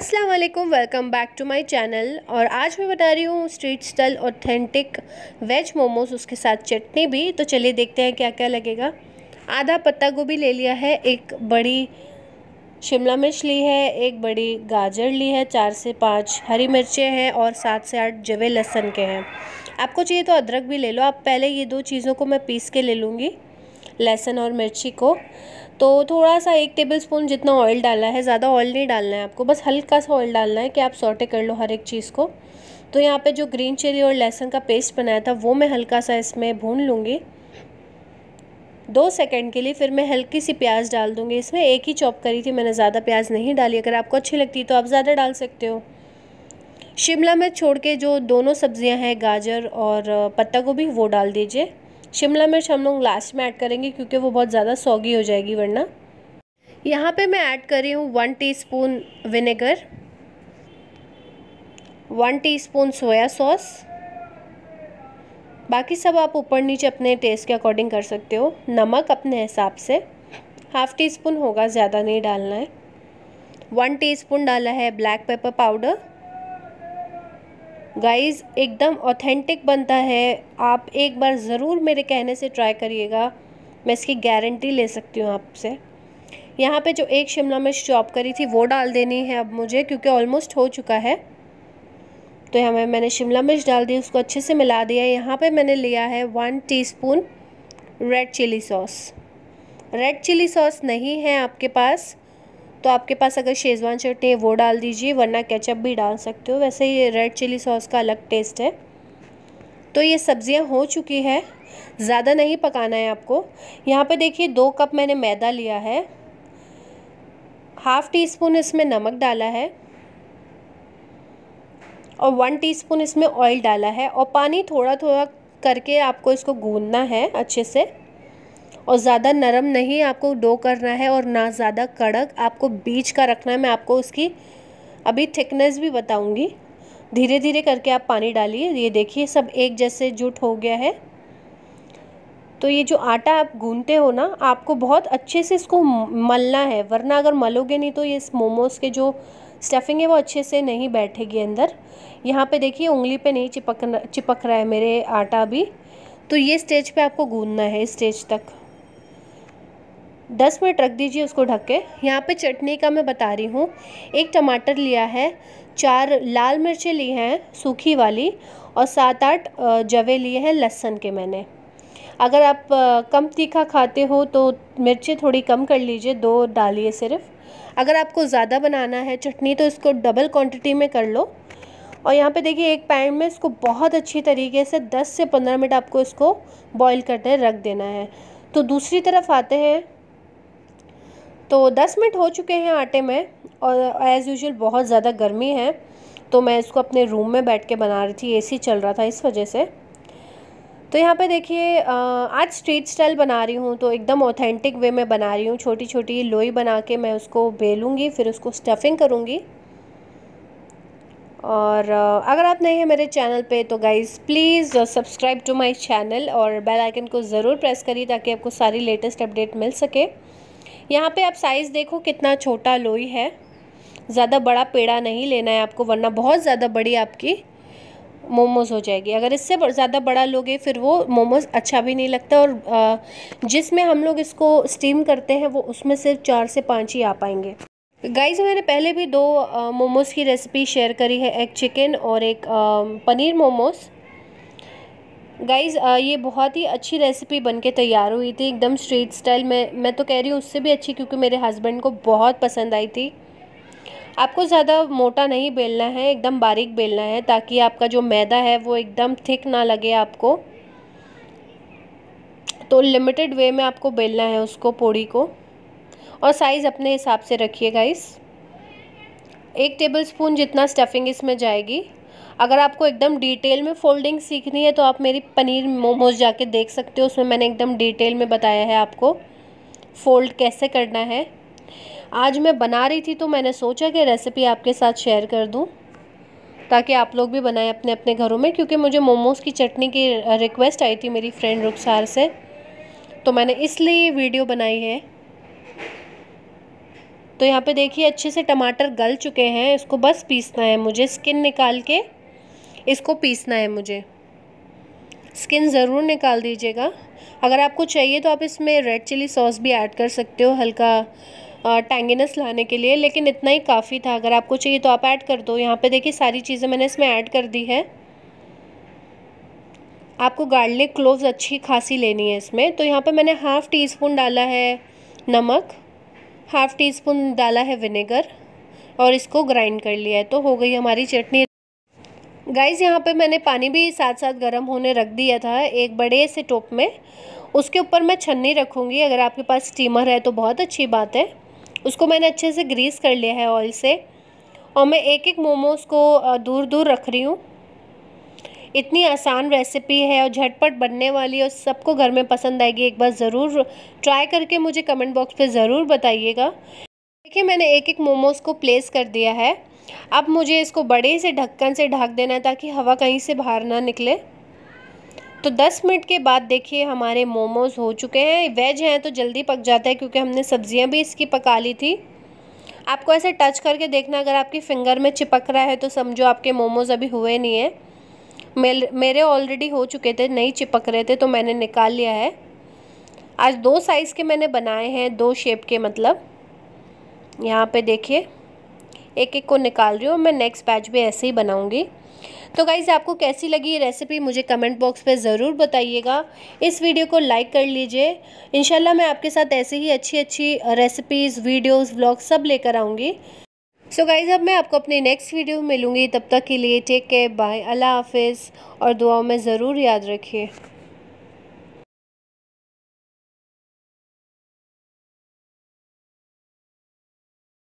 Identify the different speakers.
Speaker 1: अस्सलाम वालेकुम welcome back to my channel और आज मैं बता रही हूँ street style authentic veg momos उसके साथ चटनी भी तो चलिए देखते हैं क्या क्या लगेगा आधा पत्ता गोभी ले लिया है एक बड़ी शिमला मिर्च ली है एक बड़ी गाजर ली है चार से पाँच हरी मिर्चें हैं और सात से आठ जवे लहसन के हैं आपको चाहिए तो अदरक भी ले लो आप पहले ये दो चीज़ों को मैं पीस के ले लूँगी लहसुन और मिर्ची को तो थोड़ा सा एक टेबल स्पून जितना ऑयल डालना है ज़्यादा ऑयल नहीं डालना है आपको बस हल्का सा ऑयल डालना है कि आप सॉटे कर लो हर एक चीज़ को तो यहाँ पे जो ग्रीन चिली और लहसुन का पेस्ट बनाया था वो मैं हल्का सा इसमें भून लूँगी दो सेकंड के लिए फिर मैं हल्की सी प्याज डाल दूँगी इसमें एक ही चॉप करी थी मैंने ज़्यादा प्याज नहीं डाली अगर आपको अच्छी लगती तो आप ज़्यादा डाल सकते हो शिमला मिर्च छोड़ के जो दोनों सब्ज़ियाँ हैं गाजर और पत्ता गोभी वो डाल दीजिए शिमला मिर्च हम लोग लास्ट में ऐड करेंगे क्योंकि वो बहुत ज़्यादा सौगी हो जाएगी वरना यहाँ पे मैं ऐड कर रही हूँ one teaspoon vinegar one teaspoon soya sauce बाकी सब आप ऊपर नीचे अपने टेस्ट के अकॉर्डिंग कर सकते हो नमक अपने हिसाब से हाफ़ टी स्पून होगा ज़्यादा नहीं डालना है वन टीस्पून डाला है ब्लैक पेपर पाउडर गाइस एकदम ऑथेंटिक बनता है आप एक बार ज़रूर मेरे कहने से ट्राई करिएगा मैं इसकी गारंटी ले सकती हूँ आपसे यहाँ पे जो एक शिमला मिर्च चॉप करी थी वो डाल देनी है अब मुझे क्योंकि ऑलमोस्ट हो चुका है तो यहाँ मैंने शिमला मिर्च डाल दी उसको अच्छे से मिला दिया यहाँ पर मैंने लिया है one T red chilli sauce red chilli sauce नहीं है आपके पास तो आपके पास अगर शेज़वान चटनी है वो डाल दीजिए वरना केचप भी डाल सकते हो वैसे ये रेड चिली सॉस का अलग टेस्ट है तो ये सब्ज़ियाँ हो चुकी है ज़्यादा नहीं पकाना है आपको यहाँ पे देखिए दो कप मैंने मैदा लिया है हाफ़ टी स्पून इसमें नमक डाला है और वन स्पून इसमें ऑयल डाला है और पानी थोड़ा थोड़ा करके आपको इसको गूंदना है अच्छे से और ज़्यादा नरम नहीं आपको डो करना है और ना ज़्यादा कड़क आपको बीच का रखना है मैं आपको उसकी अभी थिकनेस भी बताऊँगी धीरे धीरे करके आप पानी डालिए ये देखिए सब एक जैसे जुट हो गया है तो ये जो आटा आप गूंदते हो ना आपको बहुत अच्छे से इसको मलना है वरना अगर मलोगे नहीं तो ये इस मोमोज़ के जो स्टफिंग है वो अच्छे से नहीं बैठेगी अंदर यहाँ पे देखिए उंगली पे नहीं चिपक चिपक रहा है मेरे आटा भी तो ये स्टेज पे आपको गूंदना है इस स्टेज तक दस मिनट रख दीजिए उसको ढक के यहाँ पे चटनी का मैं बता रही हूँ एक टमाटर लिया है चार लाल मिर्चें ली हैं सूखी वाली और सात आठ जवे लिए हैं लहसुन के मैंने अगर आप कम तीखा खाते हो तो मिर्चें थोड़ी कम कर लीजिए दो डालिए सिर्फ अगर आपको ज़्यादा बनाना है चटनी तो इसको डबल क्वांटिटी में कर लो और यहाँ पे देखिए एक पैन में इसको बहुत अच्छी तरीके से 10 से 15 मिनट आपको इसको बॉईल करते रख देना है तो दूसरी तरफ आते हैं तो 10 मिनट हो चुके हैं आटे में और एज़ यूजल बहुत ज़्यादा गर्मी है तो मैं इसको अपने रूम में बैठ के बना रही थी एसी चल रहा था इस वजह से तो यहाँ पे देखिए आज स्ट्रीट स्टाइल बना रही हूँ तो एकदम ऑथेंटिक वे में बना रही हूँ छोटी छोटी लोई बना के मैं उसको बेलूँगी फिर उसको स्टफिंग करूँगी और अगर आप नए हैं मेरे चैनल पे तो guys please subscribe to my channel और बेल आइकन को ज़रूर प्रेस करिए ताकि आपको सारी लेटेस्ट अपडेट मिल सके यहाँ पे आप साइज़ देखो कितना छोटा लोई है ज़्यादा बड़ा पेड़ा नहीं लेना है आपको वरना बहुत ज़्यादा बड़ी आपकी मोमोज़ हो जाएगी अगर इससे ज़्यादा बड़ा लोगे फिर वो मोमोज़ अच्छा भी नहीं लगता और जिसमें हम लोग इसको स्टीम करते हैं वो उसमें सिर्फ चार से पाँच ही आ पाएंगे गाइज मैंने पहले भी दो मोमोज़ की रेसिपी शेयर करी है एक चिकन और एक पनीर मोमोज़ गाइज़ uh, ये बहुत ही अच्छी रेसिपी बन के तैयार हुई थी एकदम स्ट्रीट स्टाइल में मैं तो कह रही हूँ उससे भी अच्छी क्योंकि मेरे हस्बैंड को बहुत पसंद आई थी आपको ज़्यादा मोटा नहीं बेलना है एकदम बारीक बेलना है ताकि आपका जो मैदा है वो एकदम थिक ना लगे आपको तो लिमिटेड वे में आपको बेलना है उसको पोड़ी को और साइज़ अपने हिसाब से रखिए गाइज़ एक टेबल स्पून जितना स्टफिंग इसमें जाएगी अगर आपको एकदम डिटेल में फोल्डिंग सीखनी है तो आप मेरी पनीर मोमोज जाके देख सकते हो उसमें मैंने एकदम डिटेल में बताया है आपको फ़ोल्ड कैसे करना है आज मैं बना रही थी तो मैंने सोचा कि रेसिपी आपके साथ शेयर कर दूँ ताकि आप लोग भी बनाएं अपने अपने घरों में क्योंकि मुझे मोमोज़ की चटनी की रिक्वेस्ट आई थी मेरी फ्रेंड रुखसार से तो मैंने इसलिए ये वीडियो बनाई है तो यहाँ पे देखिए अच्छे से टमाटर गल चुके हैं इसको बस पीसना है मुझे स्किन निकाल के इसको पीसना है मुझे स्किन ज़रूर निकाल दीजिएगा अगर आपको चाहिए तो आप इसमें रेड चिली सॉस भी ऐड कर सकते हो हल्का टैंगनेस लाने के लिए लेकिन इतना ही काफ़ी था अगर आपको चाहिए तो आप ऐड कर दो यहाँ पे देखिए सारी चीज़ें मैंने इसमें ऐड कर दी है आपको गार्लिक क्लोव्स अच्छी खासी लेनी है इसमें तो यहाँ पे मैंने हाफ़ टी स्पून डाला है नमक हाफ़ टी स्पून डाला है विनेगर और इसको ग्राइंड कर लिया है तो हो गई हमारी चटनी गाइस यहाँ पे मैंने पानी भी साथ साथ गर्म होने रख दिया था एक बड़े से टोप में उसके ऊपर मैं छन्नी रखूँगी अगर आपके पास स्टीमर है तो बहुत अच्छी बात है उसको मैंने अच्छे से ग्रीस कर लिया है ऑयल से और मैं एक एक मोमोज़ को दूर दूर रख रही हूँ इतनी आसान रेसिपी है और झटपट बनने वाली और सबको घर में पसंद आएगी एक बार ज़रूर ट्राई करके मुझे कमेंट बॉक्स पे ज़रूर बताइएगा देखिए मैंने एक एक मोमोज़ को प्लेस कर दिया है अब मुझे इसको बड़े से ढक्कन से ढक देना है ताकि हवा कहीं से बाहर ना निकले तो 10 मिनट के बाद देखिए हमारे मोमोज़ हो चुके हैं वेज हैं तो जल्दी पक जाता है क्योंकि हमने सब्जियां भी इसकी पका ली थी आपको ऐसे टच करके देखना अगर आपकी फिंगर में चिपक रहा है तो समझो आपके मोमोज़ अभी हुए नहीं हैं मेरे ऑलरेडी हो चुके थे नहीं चिपक रहे थे तो मैंने निकाल लिया है आज दो साइज़ के मैंने बनाए हैं दो शेप के मतलब यहाँ पे देखिए एक एक को निकाल रही हूँ मैं नेक्स्ट बैच भी ऐसे ही बनाऊँगी तो गाइज़ आपको कैसी लगी ये रेसिपी मुझे कमेंट बॉक्स पे ज़रूर बताइएगा इस वीडियो को लाइक कर लीजिए इनशाला मैं आपके साथ ऐसे ही अच्छी अच्छी रेसिपीज़ वीडियोस ब्लॉग्स सब लेकर आऊँगी सो गाइज़ अब मैं आपको अपने नेक्स्ट वीडियो में मिलूँगी तब तक के लिए टेक केयर बाय अल्लाह हाफिज़ और दुआओं में ज़रूर याद रखिए